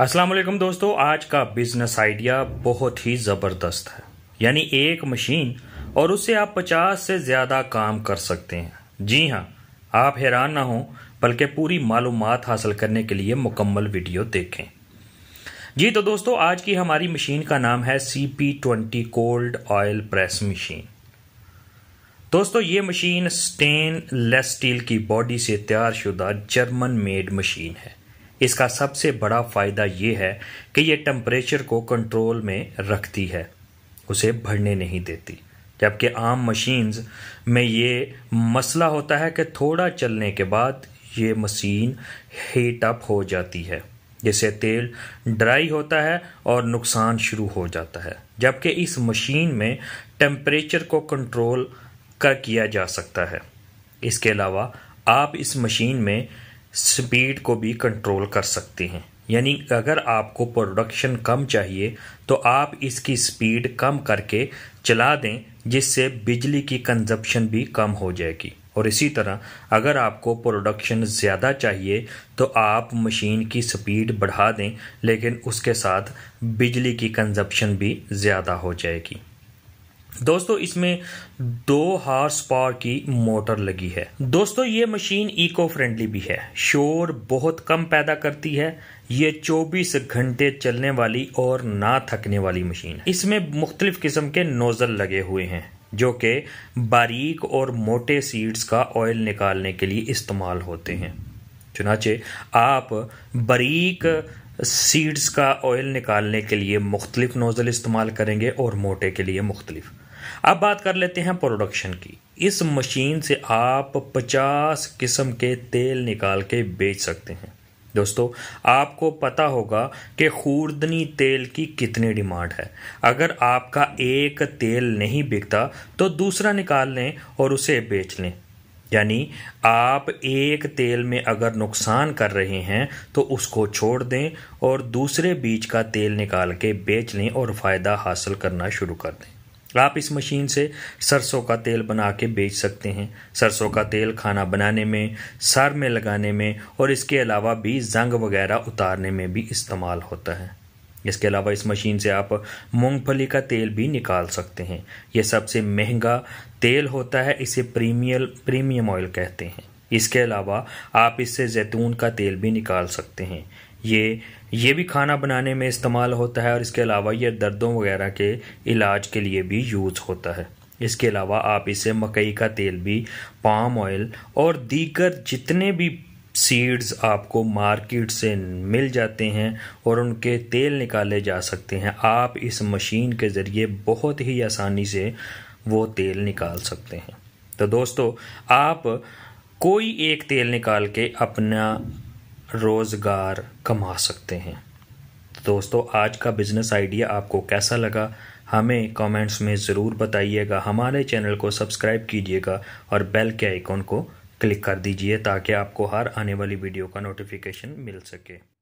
अस्सलाम वालेकुम दोस्तों आज का बिजनेस आइडिया बहुत ही ज़बरदस्त है यानी एक मशीन और उससे आप 50 से ज़्यादा काम कर सकते हैं जी हाँ आप हैरान ना हो बल्कि पूरी मालूम हासिल करने के लिए मुकम्मल वीडियो देखें जी तो दोस्तों आज की हमारी मशीन का नाम है C P twenty cold oil press machine दोस्तों ये मशीन स्टेनलेस स्टील की बॉडी से तैयार शुदा जर्मन मेड मशीन है इसका सबसे बड़ा फ़ायदा ये है कि यह टेम्परेचर को कंट्रोल में रखती है उसे बढ़ने नहीं देती जबकि आम मशीन्स में ये मसला होता है कि थोड़ा चलने के बाद ये मशीन हीट अप हो जाती है जिससे तेल ड्राई होता है और नुकसान शुरू हो जाता है जबकि इस मशीन में टेम्परेचर को कंट्रोल कर किया जा सकता है इसके अलावा आप इस मशीन में स्पीड को भी कंट्रोल कर सकते हैं यानी अगर आपको प्रोडक्शन कम चाहिए तो आप इसकी स्पीड कम करके चला दें जिससे बिजली की कंजप्शन भी कम हो जाएगी और इसी तरह अगर आपको प्रोडक्शन ज़्यादा चाहिए तो आप मशीन की स्पीड बढ़ा दें लेकिन उसके साथ बिजली की कंजप्शन भी ज़्यादा हो जाएगी दोस्तों इसमें दो हार्स पावर की मोटर लगी है दोस्तों ये मशीन इको फ्रेंडली भी है शोर बहुत कम पैदा करती है ये 24 घंटे चलने वाली और ना थकने वाली मशीन है इसमें मुख्तलिफ किस्म के नोज़ल लगे हुए हैं जो कि बारीक और मोटे सीड्स का ऑयल निकालने के लिए इस्तेमाल होते हैं चुनाचे आप बारीक सीड्स का ऑयल निकालने के लिए मुख्तलिफ नोज़ल इस्तेमाल करेंगे और मोटे के लिए मुख्तलिफ अब बात कर लेते हैं प्रोडक्शन की इस मशीन से आप 50 किस्म के तेल निकाल के बेच सकते हैं दोस्तों आपको पता होगा कि खूर्दनी तेल की कितनी डिमांड है अगर आपका एक तेल नहीं बिकता तो दूसरा निकाल लें और उसे बेच लें यानी आप एक तेल में अगर नुकसान कर रहे हैं तो उसको छोड़ दें और दूसरे बीज का तेल निकाल के बेच लें और फ़ायदा हासिल करना शुरू कर दें आप इस मशीन से सरसों का तेल बना के बेच सकते हैं सरसों का तेल खाना बनाने में सर में लगाने में और इसके अलावा भी जंग वगैरह उतारने में भी इस्तेमाल होता है इसके अलावा इस मशीन से आप मूंगफली का तेल भी निकाल सकते हैं यह सबसे महंगा तेल होता है इसे प्रीमियल प्रीमियम ऑयल कहते हैं इसके अलावा आप इससे जैतून का तेल भी निकाल सकते हैं ये ये भी खाना बनाने में इस्तेमाल होता है और इसके अलावा ये दर्दों वगैरह के इलाज के लिए भी यूज़ होता है इसके अलावा आप इसे मकई का तेल भी पाम ऑयल और दीगर जितने भी सीड्स आपको मार्केट से मिल जाते हैं और उनके तेल निकाले जा सकते हैं आप इस मशीन के ज़रिए बहुत ही आसानी से वो तेल निकाल सकते हैं तो दोस्तों आप कोई एक तेल निकाल के अपना रोज़गार कमा सकते हैं दोस्तों आज का बिज़नेस आइडिया आपको कैसा लगा हमें कमेंट्स में ज़रूर बताइएगा हमारे चैनल को सब्सक्राइब कीजिएगा और बेल के आइकॉन को क्लिक कर दीजिए ताकि आपको हर आने वाली वीडियो का नोटिफिकेशन मिल सके